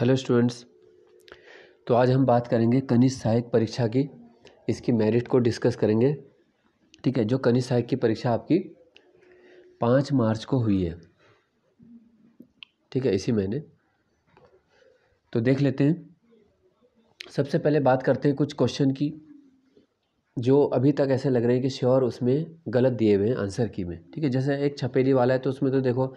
hello students तो आज हम बात करेंगे कनिष्ठ सहायक परीक्षा की इसकी मेरिट को डिस्कस करेंगे ठीक है जो कनिष्ठ सहायक की परीक्षा आपकी पाँच मार्च को हुई है ठीक है इसी महीने तो देख लेते हैं सबसे पहले बात करते हैं कुछ क्वेश्चन की जो अभी तक ऐसे लग रहे हैं कि श्योर उसमें गलत दिए हुए हैं आंसर की में ठीक है जैसे एक छपेली वाला है तो उसमें तो देखो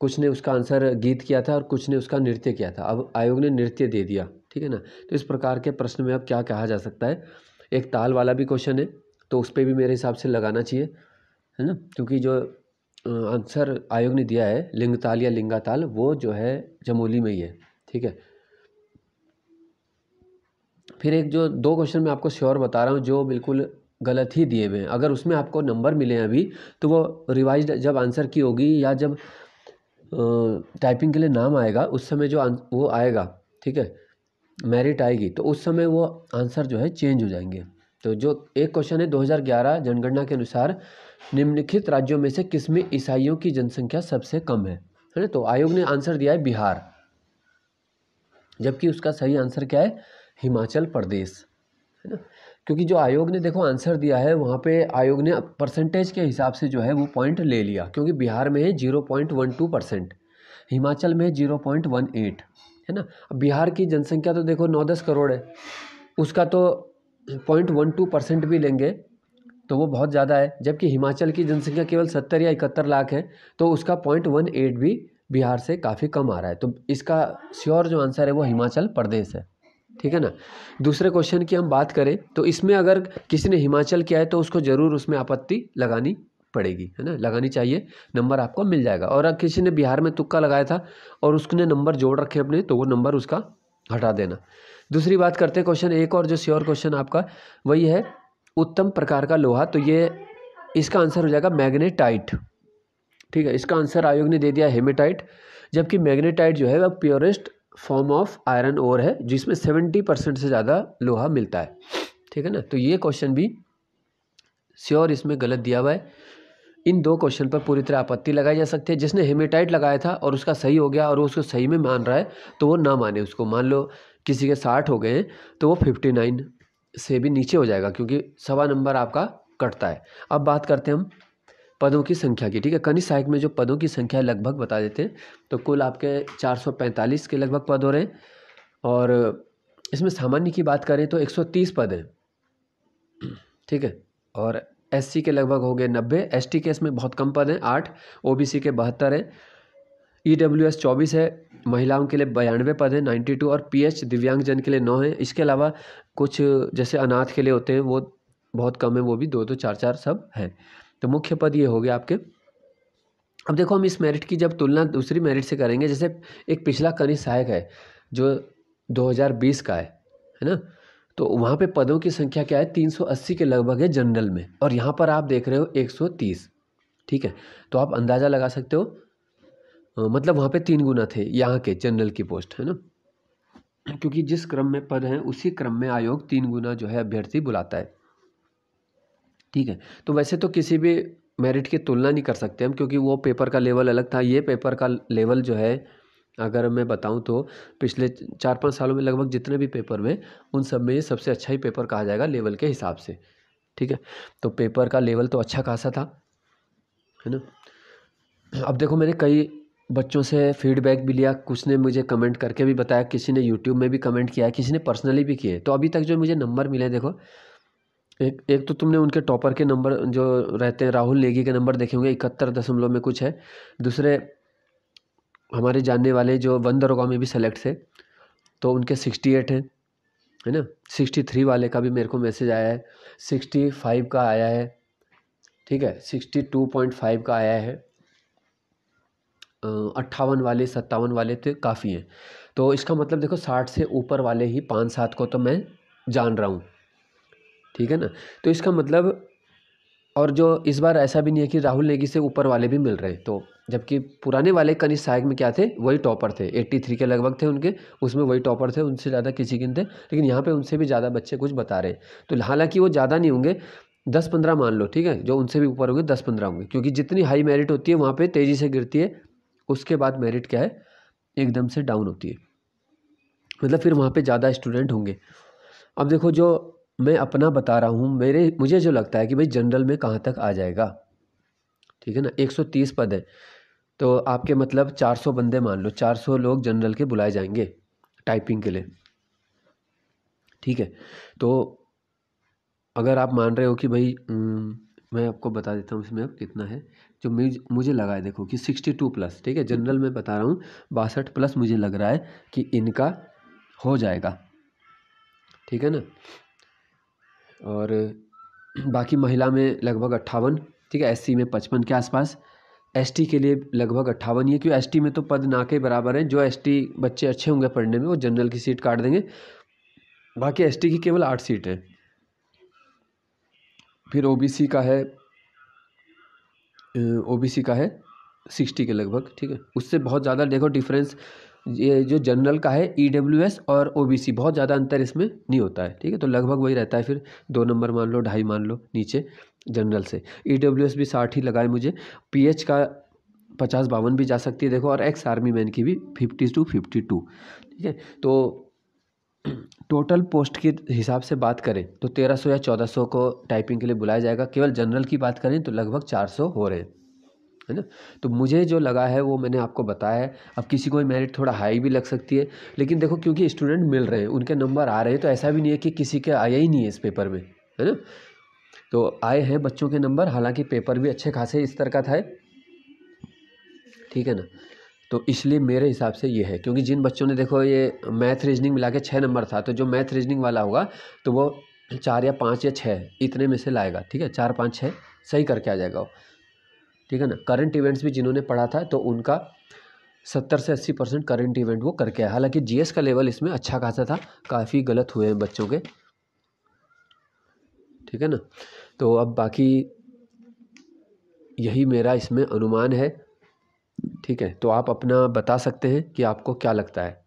कुछ ने उसका आंसर गीत किया था और कुछ ने उसका नृत्य किया था अब आयोग ने नृत्य दे दिया ठीक है ना तो इस प्रकार के प्रश्न में अब क्या कहा जा सकता है एक ताल वाला भी क्वेश्चन है तो उस पर भी मेरे हिसाब से लगाना चाहिए है ना क्योंकि जो आंसर आयोग ने दिया है लिंग ताल या लिंगा ताल वो जो है जमोली में ही है ठीक है फिर एक जो दो क्वेश्चन मैं आपको श्योर बता रहा हूँ जो बिल्कुल गलत ही दिए हुए हैं अगर उसमें आपको नंबर मिले हैं अभी तो वो रिवाइज जब आंसर की होगी या जब टाइपिंग के लिए नाम आएगा उस समय जो वो आएगा ठीक है मेरिट आएगी तो उस समय वो आंसर जो है चेंज हो जाएंगे तो जो एक क्वेश्चन है 2011 जनगणना के अनुसार निम्नलिखित राज्यों में से किसमें ईसाइयों की जनसंख्या सबसे कम है है ना तो आयोग ने आंसर दिया है बिहार जबकि उसका सही आंसर क्या है हिमाचल प्रदेश है ना क्योंकि जो आयोग ने देखो आंसर दिया है वहाँ पे आयोग ने परसेंटेज के हिसाब से जो है वो पॉइंट ले लिया क्योंकि बिहार में है zero point one two percent Himachal में जीरो पॉइंट वन एट है ना अब बिहार की जनसंख्या तो देखो नौ दस करोड़ है उसका तो पॉइंट वन टू परसेंट भी लेंगे तो वो बहुत ज़्यादा है जबकि हिमाचल की जनसंख्या केवल सत्तर या इकहत्तर लाख है तो उसका पॉइंट वन एट भी बिहार से काफ़ी कम आ रहा है तो इसका श्योर जो आंसर है वो हिमाचल प्रदेश है ठीक है ना दूसरे क्वेश्चन की हम बात करें तो इसमें अगर किसी ने हिमाचल किया है तो उसको ज़रूर उसमें आपत्ति लगानी पड़ेगी है ना लगानी चाहिए नंबर आपको मिल जाएगा और अगर किसी ने बिहार में तुक्का लगाया था और उसने नंबर जोड़ रखे अपने तो वो नंबर उसका हटा देना दूसरी बात करते हैं क्वेश्चन एक और जो श्योर क्वेश्चन आपका वही है उत्तम प्रकार का लोहा तो ये इसका आंसर हो जाएगा मैग्नेटाइट ठीक है इसका आंसर आयोग ने दे दिया हेमेटाइट जबकि मैग्नेटाइट जो है वह purest form of iron ore है जिसमें सेवेंटी परसेंट से ज़्यादा लोहा मिलता है ठीक है ना तो ये क्वेश्चन भी श्योर इसमें गलत दिया हुआ है इन दो क्वेश्चन पर पूरी तरह आपत्ति लगाई जा सकती है जिसने हेमेटाइट लगाया था और उसका सही हो गया और उसको सही में मान रहा है तो वो ना माने उसको मान लो किसी के साठ हो गए हैं तो वो फिफ्टी नाइन से भी नीचे हो जाएगा क्योंकि सवा नंबर आपका कटता है अब बात करते हैं हम पदों की संख्या की ठीक है कनिष्ठ सहायक में जो पदों की संख्या लगभग बता देते हैं तो कुल आपके 445 के लगभग पद हो रहे हैं और इसमें सामान्य की बात करें तो 130 पद हैं ठीक है और एस के लगभग हो गए नब्बे एस के इसमें बहुत कम पद हैं आठ ओ के बहत्तर हैं ई डब्ल्यू एस चौबीस है महिलाओं के लिए बयानवे पद हैं नाइन्टी टू और पी एच दिव्यांगजन के लिए नौ हैं इसके अलावा कुछ जैसे अनाथ के लिए होते हैं वो बहुत कम है वो भी दो दो तो चार चार सब हैं तो मुख्य पद ये हो गया आपके अब देखो हम इस मेरिट की जब तुलना दूसरी मेरिट से करेंगे जैसे एक पिछला कनिष्ठ सहायक है जो 2020 का है है ना तो वहाँ पे पदों की संख्या क्या है 380 के लगभग है जनरल में और यहाँ पर आप देख रहे हो 130 ठीक है तो आप अंदाज़ा लगा सकते हो मतलब वहाँ पे तीन गुना थे यहाँ के जनरल की पोस्ट है ना क्योंकि जिस क्रम में पद हैं उसी क्रम में आयोग तीन गुना जो है अभ्यर्थी बुलाता है ठीक है तो वैसे तो किसी भी मेरिट की तुलना नहीं कर सकते हम क्योंकि वो पेपर का लेवल अलग था ये पेपर का लेवल जो है अगर मैं बताऊं तो पिछले चार पाँच सालों में लगभग जितने भी पेपर में उन सब में ये सबसे अच्छा ही पेपर कहा जाएगा लेवल के हिसाब से ठीक है तो पेपर का लेवल तो अच्छा खासा था है ना अब देखो मैंने कई बच्चों से फीडबैक भी लिया कुछ ने मुझे कमेंट करके भी बताया किसी ने यूट्यूब में भी कमेंट किया किसी ने पर्सनली भी किए तो अभी तक जो मुझे नंबर मिले देखो एक एक तो तुमने उनके टॉपर के नंबर जो रहते हैं राहुल नेगी के नंबर देखे होंगे इकहत्तर दशमलव में कुछ है दूसरे हमारे जानने वाले जो वन दरोगा में भी सेलेक्ट थे तो उनके सिक्सटी एट हैं है ना सिक्सटी थ्री वाले का भी मेरे को मैसेज आया है सिक्सटी फाइव का आया है ठीक है सिक्सटी टू पॉइंट फाइव का आया है अट्ठावन वाले सत्तावन वाले तो काफ़ी हैं तो इसका मतलब देखो साठ से ऊपर वाले ही पाँच सात को तो मैं जान रहा हूँ ठीक है ना तो इसका मतलब और जो इस बार ऐसा भी नहीं है कि राहुल नेगी से ऊपर वाले भी मिल रहे हैं तो जबकि पुराने वाले कनिष्क सहायक में क्या थे वही टॉपर थे 83 के लगभग थे उनके उसमें वही टॉपर थे उनसे ज़्यादा किसी के थे लेकिन यहाँ पे उनसे भी ज़्यादा बच्चे कुछ बता रहे हैं तो हालांकि वो ज़्यादा नहीं होंगे दस पंद्रह मान लो ठीक है जो उनसे भी ऊपर होंगे दस पंद्रह होंगे क्योंकि जितनी हाई मेरिट होती है वहाँ पर तेज़ी से गिरती है उसके बाद मेरिट क्या है एकदम से डाउन होती है मतलब फिर वहाँ पर ज़्यादा स्टूडेंट होंगे अब देखो जो मैं अपना बता रहा हूँ मेरे मुझे जो लगता है कि भाई जनरल में कहाँ तक आ जाएगा ठीक है ना 130 पद है तो आपके मतलब 400 बंदे मान लो 400 लोग जनरल के बुलाए जाएंगे टाइपिंग के लिए ठीक है तो अगर आप मान रहे हो कि भाई मैं आपको बता देता हूँ इसमें अब कितना है जो मुझे मुझे लगा है देखो कि सिक्सटी टू प्लस ठीक है जनरल में बता रहा हूँ बासठ प्लस मुझे लग रहा है कि इनका हो जाएगा ठीक है ना और बाकी महिला में लगभग अट्ठावन ठीक है एस सी में पचपन के आसपास एस टी के लिए लगभग अट्ठावन ये क्यों एस टी में तो पद ना के बराबर हैं जो एस टी बच्चे अच्छे होंगे पढ़ने में वो जनरल की सीट काट देंगे बाकी एस टी की केवल आठ सीट हैं फिर ओ बी सी का है ओ बी सी का है सिक्सटी के लगभग ठीक है उससे बहुत ज़्यादा देखो डिफरेंस ये जो जनरल का है ई डब्ल्यू एस और ओ बी सी बहुत ज़्यादा अंतर इसमें नहीं होता है ठीक है तो लगभग वही रहता है फिर दो नंबर मान लो ढाई मान लो नीचे जनरल से ई डब्ल्यू एस भी साठ ही लगाए मुझे पी एच का पचास बावन भी जा सकती है देखो और एक्स आर्मी मैन की भी फिफ्टी टू फिफ्टी टू ठीक है तो टोटल पोस्ट के हिसाब से बात करें तो तेरह सौ या चौदह सौ को टाइपिंग के लिए बुलाया जाएगा केवल जनरल की बात करें तो लगभग चार सौ हो रहे हैं है ना तो मुझे जो लगा है वो मैंने आपको बताया है अब किसी को मेरिट थोड़ा हाई भी लग सकती है लेकिन देखो क्योंकि स्टूडेंट मिल रहे हैं उनके नंबर आ रहे हैं तो ऐसा भी नहीं है कि किसी के आया ही नहीं है इस पेपर में है ना तो आए हैं बच्चों के नंबर हालांकि पेपर भी अच्छे खासे स्तर का था ठीक है ना तो इसलिए मेरे हिसाब से ये है क्योंकि जिन बच्चों ने देखो ये मैथ रीजनिंग मिला के छः नंबर था तो जो मैथ रीजनिंग वाला होगा तो वो चार या पाँच या छः इतने में से लाएगा ठीक है चार पाँच छः सही करके आ जाएगा वो ठीक है ना करंट इवेंट्स भी जिन्होंने पढ़ा था तो उनका सत्तर से अस्सी परसेंट करंट इवेंट वो करके आया हालांकि जीएस का लेवल इसमें अच्छा खासा था काफ़ी गलत हुए हैं बच्चों के ठीक है ना तो अब बाकी यही मेरा इसमें अनुमान है ठीक है तो आप अपना बता सकते हैं कि आपको क्या लगता है